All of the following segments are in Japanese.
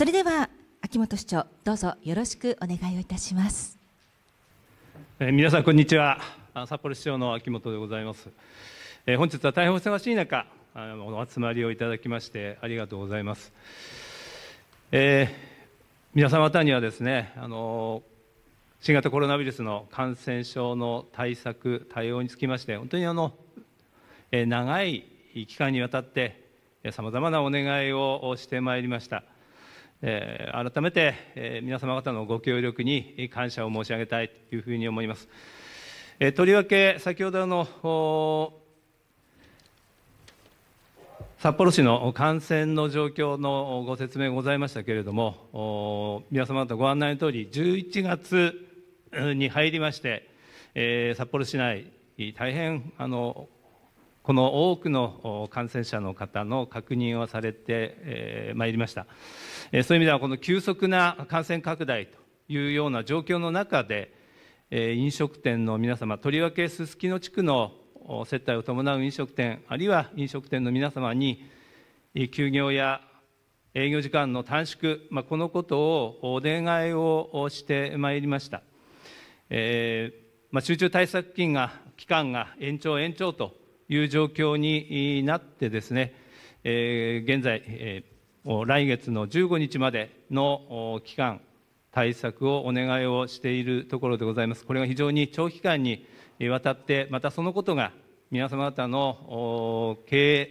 それでは秋元市長どうぞよろしくお願いをいたします、えー、皆さんこんにちは札幌市長の秋元でございます、えー、本日は大変お忙しい中あのお集まりをいただきましてありがとうございます、えー、皆様方にはですねあの新型コロナウイルスの感染症の対策対応につきまして本当にあの、え長い期間にわたってさまざまなお願いをしてまいりました。え改めて、え皆様方のご協力に感謝を申し上げたいというふうに思います。えとりわけ先ほどの札幌市の感染の状況のご説明ございましたけれども、皆様方ご案内の通り、11月に入りまして、え札幌市内、大変あのこの多くの感染者の方の確認をされてまいりました。そういう意味では、この急速な感染拡大というような状況の中で、飲食店の皆様、とりわけすすきの地区の接待を伴う飲食店、あるいは飲食店の皆様に、休業や営業時間の短縮、まあ、このことをお願いをしてまいりました。えーまあ、集中対策金が期間が延長、延長という状況になってですね、えー、現在、えー、来月の15日までの期間、対策をお願いをしているところでございます。これが非常に長期間にわたって、またそのことが皆様方の経営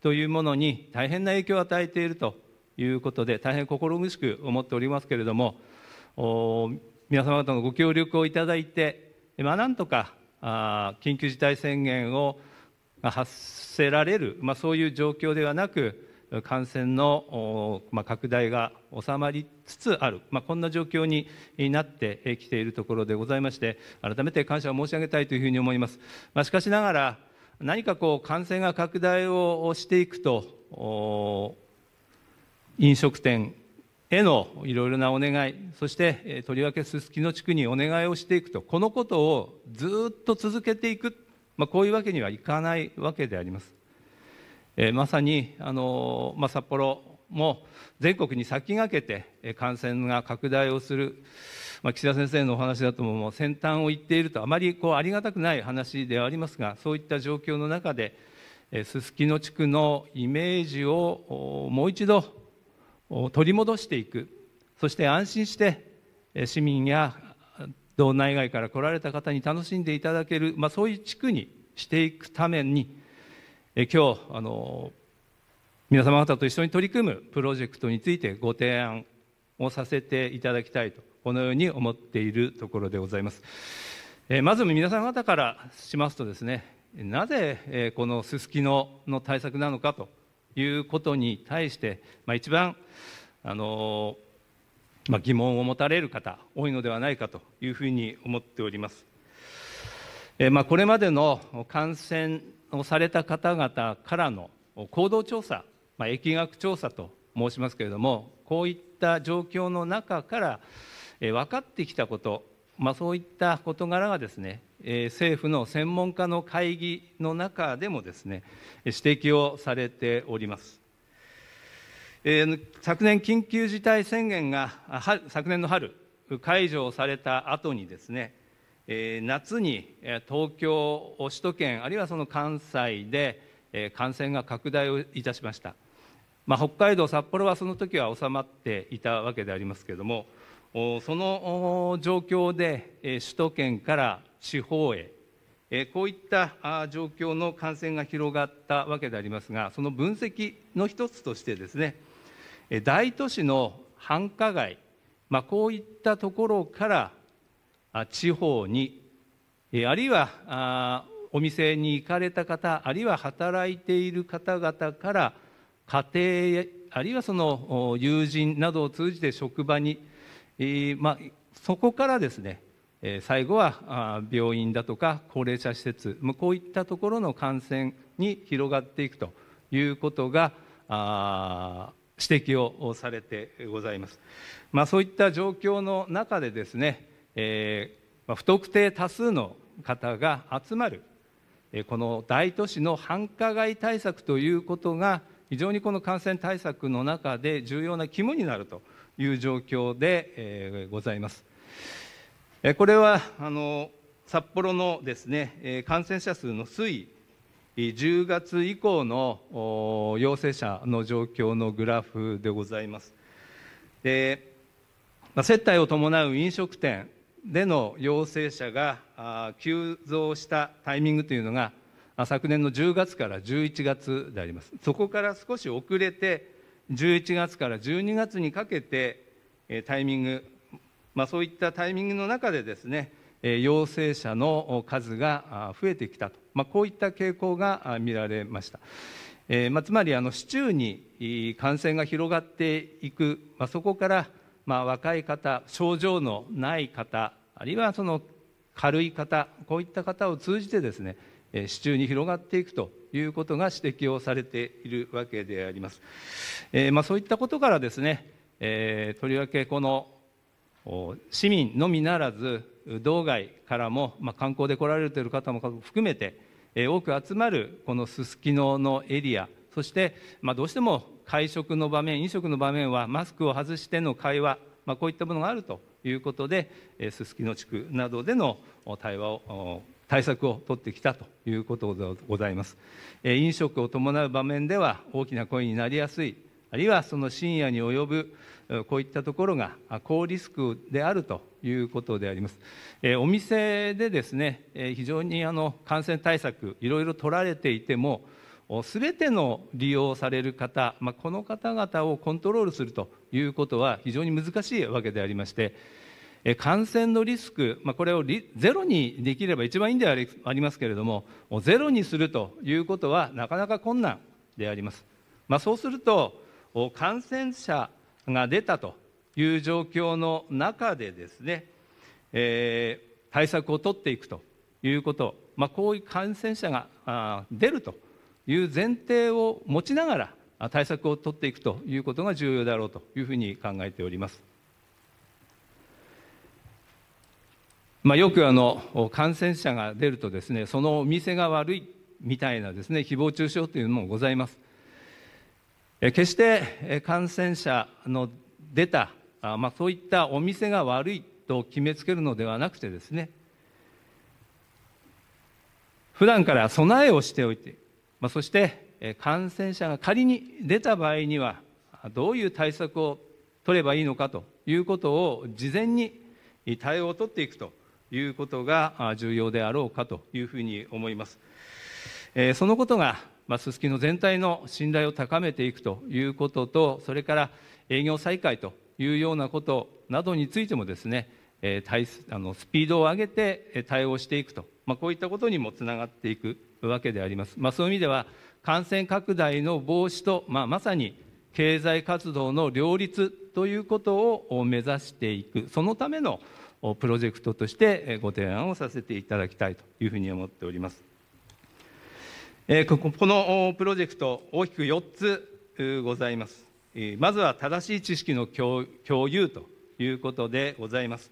というものに大変な影響を与えているということで、大変心苦しく思っておりますけれども、皆様方のご協力をいただいて、まあ、なんとか緊急事態宣言をが発せられる、まあ、そういう状況ではなく感染の、拡大が収まりつつある、まあ、こんな状況になってきているところでございまして改めて感謝を申し上げたいというふうに思います、まあ、しかしながら何かこう感染が拡大をしていくと飲食店へのいろいろなお願いそしてとりわけすすきの地区にお願いをしていくとこのことをずっと続けていくまあ、こういうわけにはいかないわけであります。えー、まさに、あのまあ、札幌も全国に先駆けて感染が拡大をする、まあ、岸田先生のお話だともう先端を言っているとあまりこうありがたくない話ではありますがそういった状況の中ですすきの地区のイメージをもう一度取り戻していくそして安心して市民や道内外から来られた方に楽しんでいただける、まあ、そういう地区にしていくために、え今日あの皆様方と一緒に取り組むプロジェクトについてご提案をさせていただきたいとこのように思っているところでございます、えまず皆さん方からしますとですねなぜ、このすすきのの対策なのかということに対して、まあ、一番あのまあ、疑問を持たれる方多いのではないかというふうに思っております。えまあ、これまでの感染をされた方々からの行動調査、まあ、疫学調査と申しますけれどもこういった状況の中からえ分かってきたこと、まあ、そういった事柄がですね、え政府の専門家の会議の中でもですね指摘をされております。え昨年緊急事態宣言が昨年の春解除された後にですね、え夏に東京首都圏あるいはその関西で、え感染が拡大をいたしました、まあ、北海道札幌はその時は収まっていたわけでありますけれどもその状況で、え首都圏から地方へ、えこういった状況の感染が広がったわけでありますがその分析の一つとしてですね大都市の繁華街、まあ、こういったところから地方にあるいはお店に行かれた方あるいは働いている方々から家庭あるいはその友人などを通じて職場に、まあ、そこからですね最後は病院だとか高齢者施設こういったところの感染に広がっていくということが指摘をされてございます。まあ、そういった状況の中でですね、えー、不特定多数の方が集まる、えこの大都市の繁華街対策ということが、非常にこの感染対策の中で重要な肝になるという状況で、えー、ございます。えこれはあの札幌のですねえ感染者数の推移10月以降の陽性者の状況のグラフでございます。で接待を伴う飲食店での陽性者が急増したタイミングというのが昨年の10月から11月でありますそこから少し遅れて11月から12月にかけてタイミング、まあ、そういったタイミングの中でですね陽性者の数が増えてきたと、まあ、こういった傾向が見られました。えーまあ、つまりあの市中に感染が広がっていく、まあ、そこから、まあ、若い方症状のない方あるいはその軽い方こういった方を通じてですね、えー、市中に広がっていくということが指摘をされているわけであります、えーまあ、そういったことからですね、えー、とりわけこの市民のみならず道外からも、まあ、観光で来られている方も含めて、え多く集まるこのすすきののエリアそして、まあ、どうしても会食の場面飲食の場面はマスクを外しての会話、まあ、こういったものがあるということで、えすすきの地区などでの対話を対策を取ってきたということでございます、え飲食を伴う場面では大きな声になりやすいあるいはその深夜に及ぶこういったところが高リスクであるということであります。えお店でですね、え非常にあの感染対策いろいろ取られていてもすべての利用される方、まあ、この方々をコントロールするということは非常に難しいわけでありまして、感染のリスク、まあ、これをゼロにできれば一番いいんではありますけれども、ゼロにするということはなかなか困難であります。まあ、そうすると感染者が出たという状況の中でですね、えー、対策を取っていくということ、まあ、こういう感染者が出るという前提を持ちながら対策を取っていくということが重要だろうというふうに考えております。まあ、よくあの感染者が出るとですねそのお店が悪いみたいなですね誹謗中傷というのもございます。決して感染者の出た、まあ、そういったお店が悪いと決めつけるのではなくてですね普段から備えをしておいて、まあ、そして感染者が仮に出た場合にはどういう対策を取ればいいのかということを事前に対応を取っていくということが重要であろうかというふうに思います。そのことがまあ、すすきの全体の信頼を高めていくということとそれから営業再開というようなことなどについてもですね、えあのスピードを上げて対応していくと、まあ、こういったことにもつながっていくわけであります、まあ、そういう意味では感染拡大の防止と、まあ、まさに経済活動の両立ということを目指していくそのためのプロジェクトとしてご提案をさせていただきたいというふうに思っております。えー、このプロジェクト大きく4つございます、まずは正しい知識の共有ということでございます、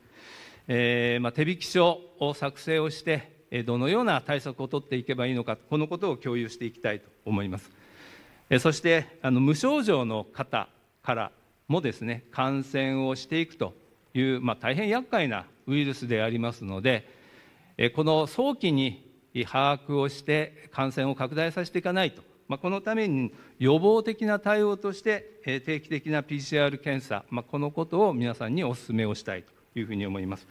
えーまあ、手引き書を作成をしてどのような対策を取っていけばいいのかこのことを共有していきたいと思いますそしてあの無症状の方からもですね感染をしていくという、まあ、大変厄介なウイルスでありますのでこの早期に把握をして感染を拡大させていかないと、まあ、このために予防的な対応として定期的な PCR 検査、まあ、このことを皆さんにお勧めをしたいというふうに思います。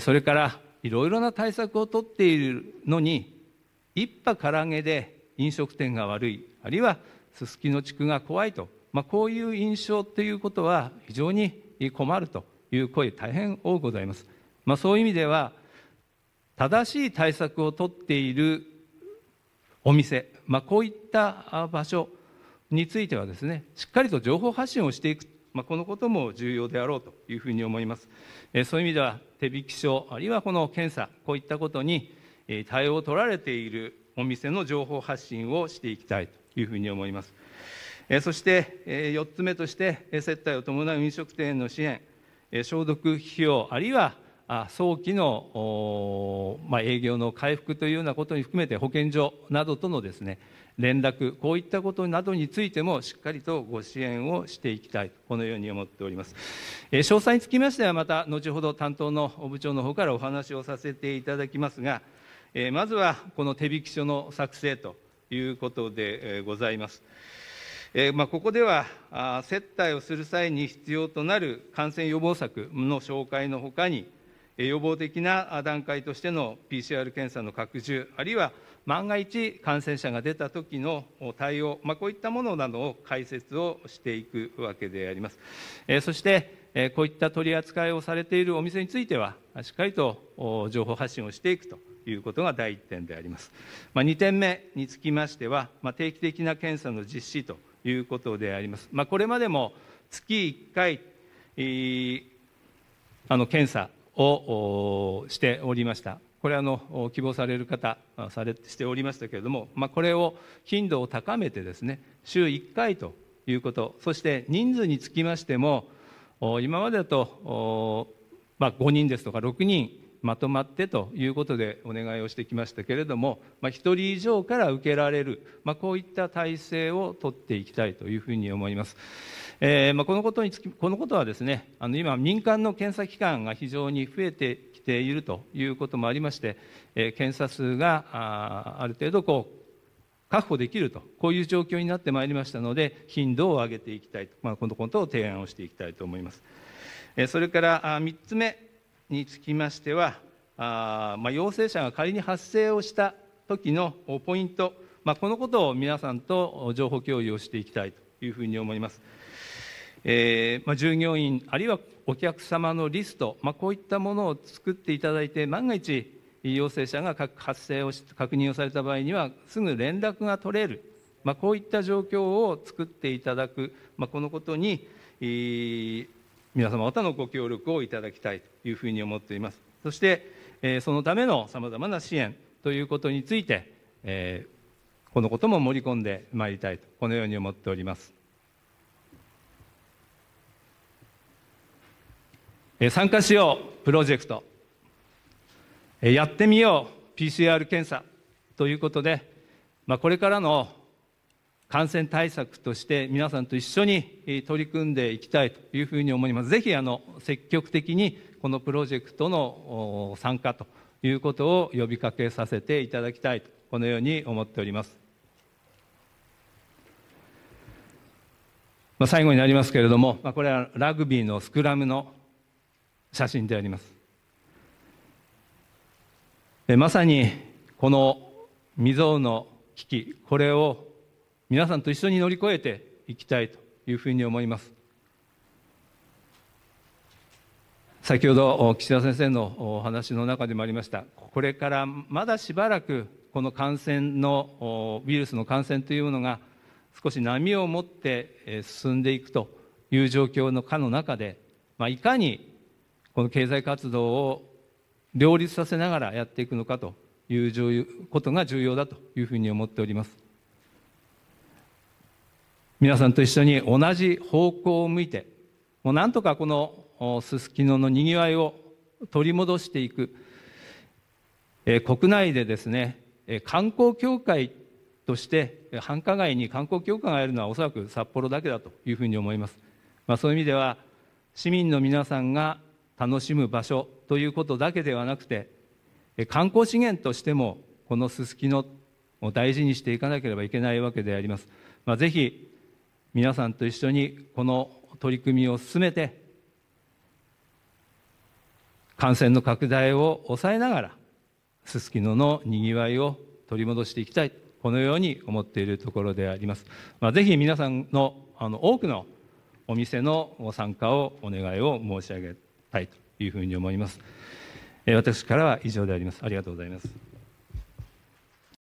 それからいろいろな対策を取っているのに一波から揚げで飲食店が悪いあるいはすすきの地区が怖いと、まあ、こういう印象ということは非常に困るという声大変多くございます、まあ、そういう意味では正しい対策を取っているお店、まあ、こういった場所についてはですねしっかりと情報発信をしていく、まあ、このことも重要であろうというふうに思います、えそういう意味では手引き書あるいはこの検査こういったことに対応を取られているお店の情報発信をしていきたいというふうに思いますそして4つ目として接待を伴う飲食店の支援消毒費用あるいは早期の、まあ、営業の回復というようなことに含めて保健所などとのですね連絡こういったことなどについてもしっかりとご支援をしていきたいこのように思っております、えー、詳細につきましてはまた後ほど担当の部長の方からお話をさせていただきますが、えー、まずはこの手引き書の作成ということでございます。えー、まあ、ここでは接待をする際に必要となる感染予防策の紹介のほかに予防的な段階としての PCR 検査の拡充、あるいは万が一感染者が出た時の対応、まあ、こういったものなどを解説をしていくわけであります。えそして、えこういった取り扱いをされているお店については、しっかりと情報発信をしていくということが第1点であります。まあ、2点目につきましては、まあ、定期的な検査の実施ということであります。まあ、これまでも月1回、えー、あの検査をしておりましたこれあの希望される方されしておりましたけれども、まあ、これを頻度を高めてですね週1回ということそして人数につきましても今までだと、まあ、5人ですとか6人まとまってということでお願いをしてきましたけれども、まあ、1人以上から受けられる、まあ、こういった体制を取っていきたいというふうに思います。えー、まあ、このことにつきこのことはですねあの今、民間の検査機関が非常に増えてきているということもありまして、えー、検査数があある程度こう確保できるとこういう状況になってまいりましたので頻度を上げていきたいと、まあ、このことを提案をしていきたいと思います。それから3つ目につきましては、あまあ、陽性者が仮に発生をした時のポイント、まあ、このことを皆さんと情報共有をしていきたいというふうに思います。えーまあ、従業員、あるいはお客様のリスト、まあ、こういったものを作っていただいて、万が一、陽性者が発生をし確認をされた場合には、すぐ連絡が取れる、まあ、こういった状況を作っていただく、まあ、このことに、えー皆様方のご協力をいただきたいというふうに思っています。そして、えそのためのさまざまな支援ということについて、えこのことも盛り込んでまいりたいと、このように思っております。え参加しようプロジェクト、えやってみよう PCR 検査ということで、まあ、これからの感染対策として皆さんと一緒に取り組んでいきたいというふうに思います。ぜひあの積極的にこのプロジェクトの参加ということを呼びかけさせていただきたいとこのように思っております。まあ、最後になりますけれども、まあ、これはラグビーのスクラムの写真であります。まさにこの未曾有の危機これを皆さんと一緒に乗り越えていきたいというふうに思います先ほど岸田先生のお話の中でもありましたこれからまだしばらくこの感染のウイルスの感染というものが少し波を持って進んでいくという状況のかの中で、まあ、いかにこの経済活動を両立させながらやっていくのかということが重要だというふうに思っております。皆さんと一緒に同じ方向を向いてもうなんとかこのすすきののにぎわいを取り戻していく、えー、国内でですね、えー、観光協会として繁華街に観光協会があるのはおそらく札幌だけだというふうに思います、まあ、そういう意味では市民の皆さんが楽しむ場所ということだけではなくて観光資源としてもこのすすきのを大事にしていかなければいけないわけであります、まあ、ぜひ皆さんと一緒にこの取り組みを進めて感染の拡大を抑えながらすすきののにぎわいを取り戻していきたいこのように思っているところであります、まあ、ぜひ皆さんのあの多くのお店のご参加をお願いを申し上げたいというふうに思います、え私からは以上でありますありがとうございます